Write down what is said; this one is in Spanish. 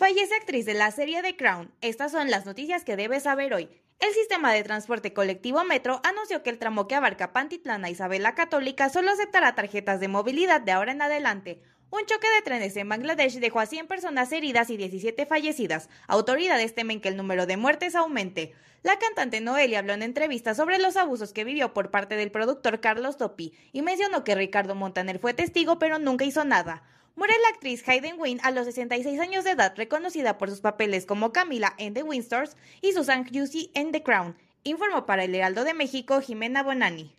Fallece actriz de la serie The Crown. Estas son las noticias que debes saber hoy. El sistema de transporte colectivo Metro anunció que el tramo que abarca Pantitlán a Isabel la Católica solo aceptará tarjetas de movilidad de ahora en adelante. Un choque de trenes en Bangladesh dejó a 100 personas heridas y 17 fallecidas. Autoridades temen que el número de muertes aumente. La cantante Noelia habló en entrevista sobre los abusos que vivió por parte del productor Carlos Topi y mencionó que Ricardo Montaner fue testigo pero nunca hizo nada. Murió la actriz Hayden Wynne a los 66 años de edad, reconocida por sus papeles como Camila en The Windsors y Susan Juicy en The Crown, informó para el Heraldo de México Jimena Bonani.